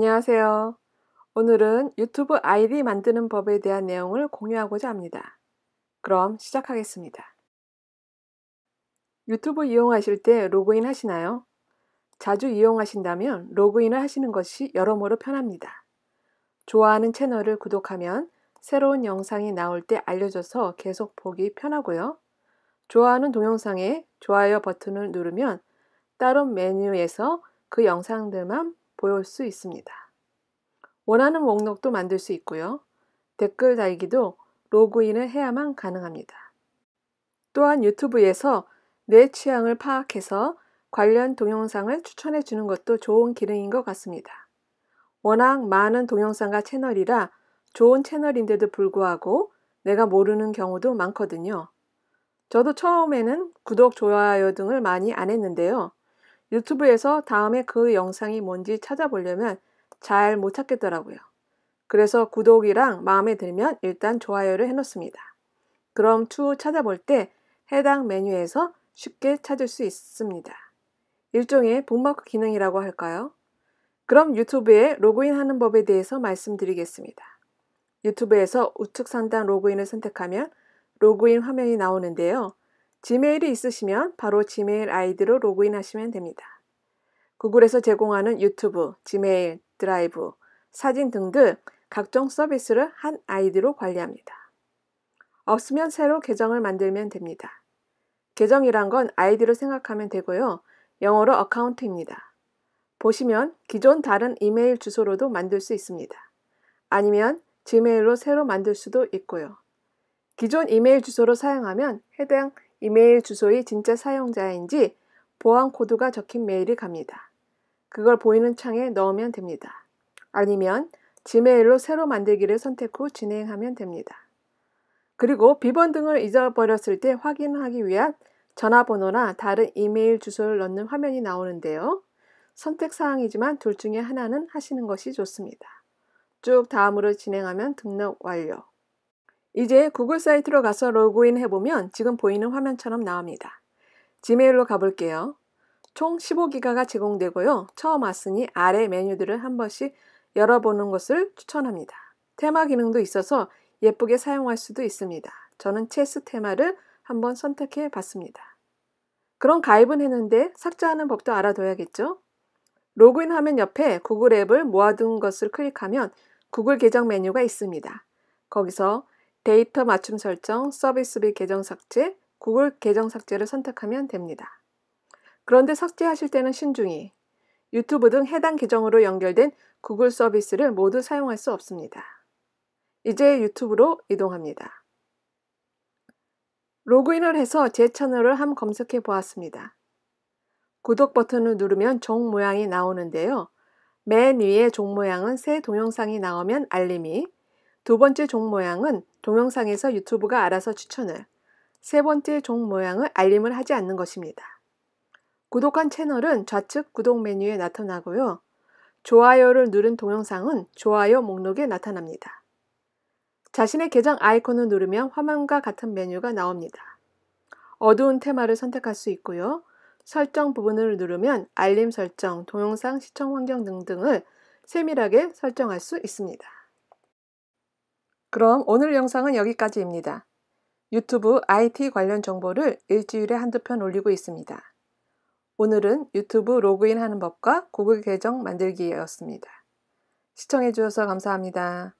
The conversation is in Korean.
안녕하세요. 오늘은 유튜브 아이디 만드는 법에 대한 내용을 공유하고자 합니다. 그럼 시작하겠습니다. 유튜브 이용하실 때 로그인 하시나요? 자주 이용하신다면 로그인을 하시는 것이 여러모로 편합니다. 좋아하는 채널을 구독하면 새로운 영상이 나올 때 알려줘서 계속 보기 편하고요. 좋아하는 동영상에 좋아요 버튼을 누르면 다른 메뉴에서 그 영상들만 보일 수 있습니다. 원하는 목록도 만들 수 있고요. 댓글 달기도 로그인을 해야만 가능합니다. 또한 유튜브에서 내 취향을 파악해서 관련 동영상을 추천해 주는 것도 좋은 기능인 것 같습니다. 워낙 많은 동영상과 채널이라 좋은 채널인데도 불구하고 내가 모르는 경우도 많거든요. 저도 처음에는 구독, 좋아요 등을 많이 안 했는데요. 유튜브에서 다음에 그 영상이 뭔지 찾아보려면 잘 못 찾겠더라고요. 그래서 구독이랑 마음에 들면 일단 좋아요를 해놓습니다. 그럼 추후 찾아볼 때 해당 메뉴에서 쉽게 찾을 수 있습니다. 일종의 북마크 기능이라고 할까요? 그럼 유튜브에 로그인하는 법에 대해서 말씀드리겠습니다. 유튜브에서 우측 상단 로그인을 선택하면 로그인 화면이 나오는데요. 지메일이 있으시면 바로 지메일 아이디로 로그인하시면 됩니다. 구글에서 제공하는 유튜브, 지메일, 드라이브, 사진 등등 각종 서비스를 한 아이디로 관리합니다. 없으면 새로 계정을 만들면 됩니다. 계정이란 건 아이디로 생각하면 되고요. 영어로 어카운트입니다. 보시면 기존 다른 이메일 주소로도 만들 수 있습니다. 아니면 지메일로 새로 만들 수도 있고요. 기존 이메일 주소로 사용하면 해당 이메일 주소의 진짜 사용자인지 보안 코드가 적힌 메일이 갑니다. 그걸 보이는 창에 넣으면 됩니다. 아니면 지메일로 새로 만들기를 선택 후 진행하면 됩니다. 그리고 비번 등을 잊어버렸을 때 확인하기 위한 전화번호나 다른 이메일 주소를 넣는 화면이 나오는데요. 선택사항이지만 둘 중에 하나는 하시는 것이 좋습니다. 쭉 다음으로 진행하면 등록 완료. 이제 구글 사이트로 가서 로그인 해보면 지금 보이는 화면처럼 나옵니다. 지메일로 가볼게요. 총 15기가가 제공되고요. 처음 왔으니 아래 메뉴들을 한 번씩 열어보는 것을 추천합니다. 테마 기능도 있어서 예쁘게 사용할 수도 있습니다. 저는 체스 테마를 한번 선택해 봤습니다. 그럼 가입은 했는데 삭제하는 법도 알아둬야겠죠? 로그인 화면 옆에 구글 앱을 모아둔 것을 클릭하면 구글 계정 메뉴가 있습니다. 거기서 데이터 맞춤 설정, 서비스비 계정 삭제, 구글 계정 삭제를 선택하면 됩니다. 그런데 삭제하실 때는 신중히 유튜브 등 해당 계정으로 연결된 구글 서비스를 모두 사용할 수 없습니다. 이제 유튜브로 이동합니다. 로그인을 해서 제 채널을 함 검색해 보았습니다. 구독 버튼을 누르면 종 모양이 나오는데요. 맨 위에 종 모양은 새 동영상이 나오면 알림이, 두 번째 종 모양은 동영상에서 유튜브가 알아서 추천을, 세 번째 종 모양을 알림을 하지 않는 것입니다. 구독한 채널은 좌측 구독 메뉴에 나타나고요. 좋아요를 누른 동영상은 좋아요 목록에 나타납니다. 자신의 계정 아이콘을 누르면 화면과 같은 메뉴가 나옵니다. 어두운 테마를 선택할 수 있고요. 설정 부분을 누르면 알림 설정, 동영상 시청 환경 등등을 세밀하게 설정할 수 있습니다. 그럼 오늘 영상은 여기까지입니다. 유튜브 IT 관련 정보를 일주일에 한두 편 올리고 있습니다. 오늘은 유튜브 로그인하는 법과 구글 계정 만들기였습니다. 시청해주셔서 감사합니다.